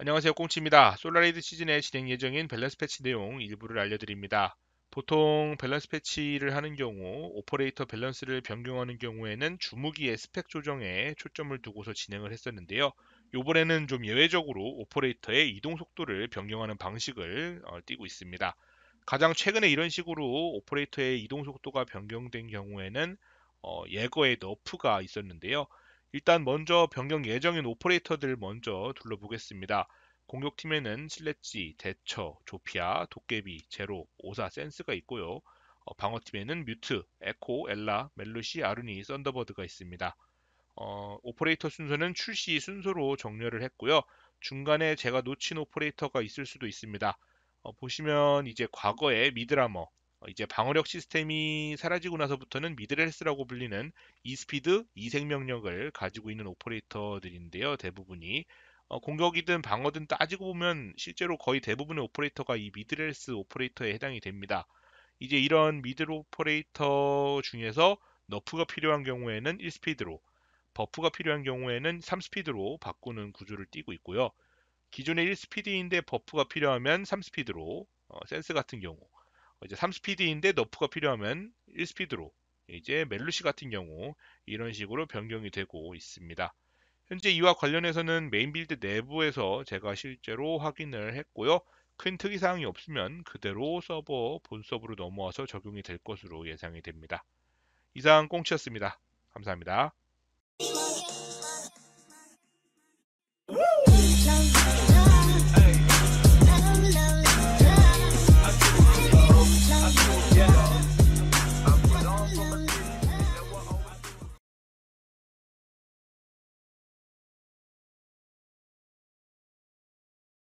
안녕하세요 꽁치입니다. 솔라레이드 시즌에 진행 예정인 밸런스 패치 내용 일부를 알려드립니다. 보통 밸런스 패치를 하는 경우 오퍼레이터 밸런스를 변경하는 경우에는 주무기의 스펙 조정에 초점을 두고서 진행을 했었는데요. 요번에는 좀 예외적으로 오퍼레이터의 이동 속도를 변경하는 방식을 어, 띄고 있습니다. 가장 최근에 이런 식으로 오퍼레이터의 이동 속도가 변경된 경우에는 어, 예거의 너프가 있었는데요. 일단 먼저 변경 예정인 오퍼레이터들 먼저 둘러보겠습니다. 공격팀에는 실레지, 대처, 조피아, 도깨비, 제로, 오사, 센스가 있고요. 어, 방어팀에는 뮤트, 에코, 엘라, 멜루시, 아르니 썬더버드가 있습니다. 어, 오퍼레이터 순서는 출시 순서로 정렬을 했고요. 중간에 제가 놓친 오퍼레이터가 있을 수도 있습니다. 어, 보시면 이제 과거에 미드라머, 어, 이제 방어력 시스템이 사라지고 나서부터는 미드헬스라고 불리는 이스피드, 이생명력을 가지고 있는 오퍼레이터들인데요. 대부분이 어, 공격이든 방어든 따지고 보면 실제로 거의 대부분의 오퍼레이터가 이 미드헬스 오퍼레이터에 해당이 됩니다. 이제 이런 미드 오퍼레이터 중에서 너프가 필요한 경우에는 1스피드로, 버프가 필요한 경우에는 3스피드로 바꾸는 구조를 띄고 있고요. 기존의 1스피드인데 버프가 필요하면 3스피드로, 어, 센스 같은 경우, 이제 3스피드인데 너프가 필요하면 1스피드로 이제 멜루시 같은 경우 이런 식으로 변경이 되고 있습니다. 현재 이와 관련해서는 메인 빌드 내부에서 제가 실제로 확인을 했고요. 큰 특이사항이 없으면 그대로 서버 본서버로 넘어와서 적용이 될 것으로 예상이 됩니다. 이상 꽁치였습니다. 감사합니다.